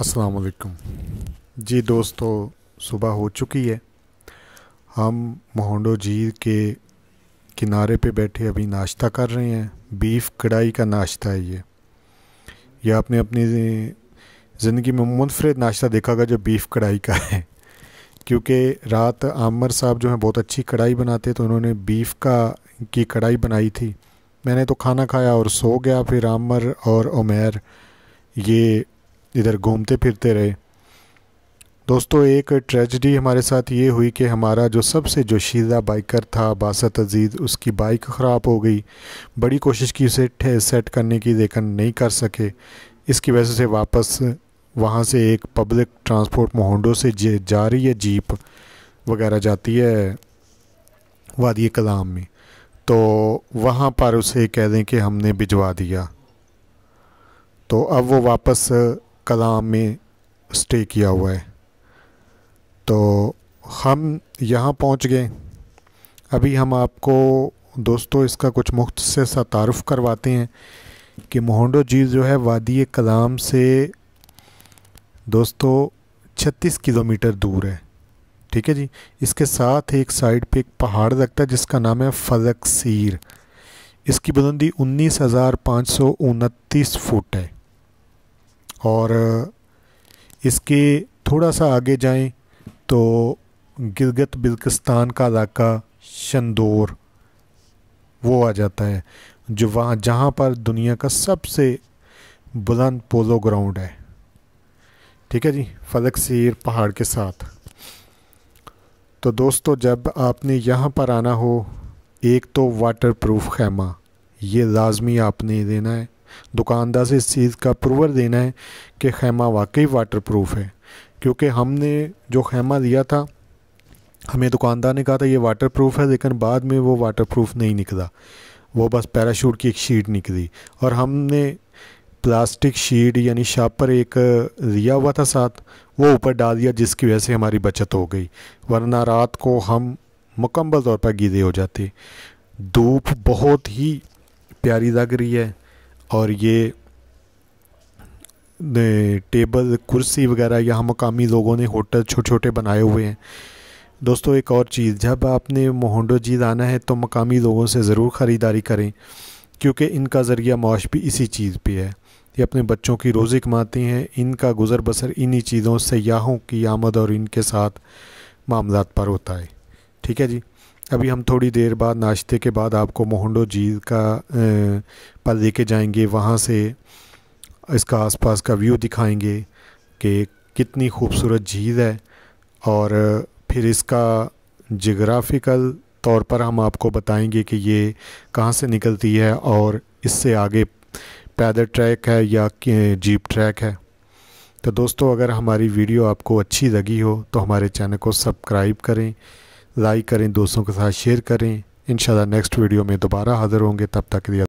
असलकम जी दोस्तों सुबह हो चुकी है हम मोहडो झील के किनारे पे बैठे अभी नाश्ता कर रहे हैं बीफ कढ़ाई का नाश्ता है ये यह आपने अपनी ज़िंदगी में मुनफरद नाश्ता देखा होगा जो बीफ कढ़ाई का है क्योंकि रात आमर साहब जो हैं बहुत अच्छी कढ़ाई बनाते तो उन्होंने बीफ का की कढ़ाई बनाई थी मैंने तो खाना खाया और सो गया फिर आमर और उमेर ये इधर घूमते फिरते रहे दोस्तों एक ट्रेजडी हमारे साथ ये हुई कि हमारा जो सबसे जोशीदा बाइकर था बासत अजीज़ उसकी बाइक ख़राब हो गई बड़ी कोशिश की उसे सेट करने की लेकिन नहीं कर सके इसकी वजह से वापस वहाँ से एक पब्लिक ट्रांसपोर्ट मोहडो से जा रही है जीप वगैरह जाती है वादी कलाम में तो वहाँ पर उसे कह दें कि हमने भिजवा दिया तो अब वो वापस कलाम में स्टे किया हुआ है तो हम यहाँ पहुँच गए अभी हम आपको दोस्तों इसका कुछ मुख्त सा तारफ़ करवाते हैं कि मोहनडो झील जो है वादी कलाम से दोस्तों 36 किलोमीटर दूर है ठीक है जी इसके साथ एक साइड पे एक पहाड़ लगता है जिसका नाम है फलक सीर इसकी बुलंदी उन्नीस हज़ार पाँच सौ उनतीस फुट है और इसके थोड़ा सा आगे जाएं तो गिरगत बिल्किस्तान का इलाका शंदोर वो आ जाता है जो वहाँ जहाँ पर दुनिया का सबसे बुलंद पोलो ग्राउंड है ठीक है जी फलक सीर पहाड़ के साथ तो दोस्तों जब आपने यहाँ पर आना हो एक तो वाटर प्रूफ खैमा ये लाजमी आपने लेना है दुकानदार से इस चीज़ का प्रूवर देना है कि खैमा वाकई वाटर प्रूफ है क्योंकि हमने जो खैमा लिया था हमें दुकानदार ने कहा था ये वाटर प्रूफ है लेकिन बाद में वो वाटर प्रूफ नहीं निकला वो बस पैराशूट की एक शीट निकली और हमने प्लास्टिक शीट यानी शाप पर एक लिया हुआ था साथ वो ऊपर डाल दिया जिसकी वजह से हमारी बचत हो गई वरना रात को हम मुकम्मल तौर पर गीदे हो जाते धूप बहुत ही प्यारी लग रही है और ये टेबल कुर्सी वगैरह यहाँ मकामी लोगों ने होटल छोटे छोटे बनाए हुए हैं दोस्तों एक और चीज़ जब आपने मोहंडो जीत आना है तो मकामी लोगों से ज़रूर ख़रीदारी करें क्योंकि इनका ज़रिया मुआश भी इसी चीज़ पे है ये अपने बच्चों की रोज़ी कमाते हैं इनका गुज़र बसर इन्हीं चीज़ों सयाहों की आमद और इनके साथ मामला पर होता है ठीक है जी अभी हम थोड़ी देर बाद नाश्ते के बाद आपको मोहंडो झील का पर लेके जाएंगे वहाँ से इसका आसपास का व्यू दिखाएंगे कि कितनी खूबसूरत झील है और फिर इसका जगराफिकल तौर पर हम आपको बताएंगे कि ये कहाँ से निकलती है और इससे आगे पैदल ट्रैक है या जीप ट्रैक है तो दोस्तों अगर हमारी वीडियो आपको अच्छी लगी हो तो हमारे चैनल को सब्सक्राइब करें लाइक करें दोस्तों के साथ शेयर करें इन नेक्स्ट वीडियो में दोबारा हाज़िर होंगे तब तक के लिए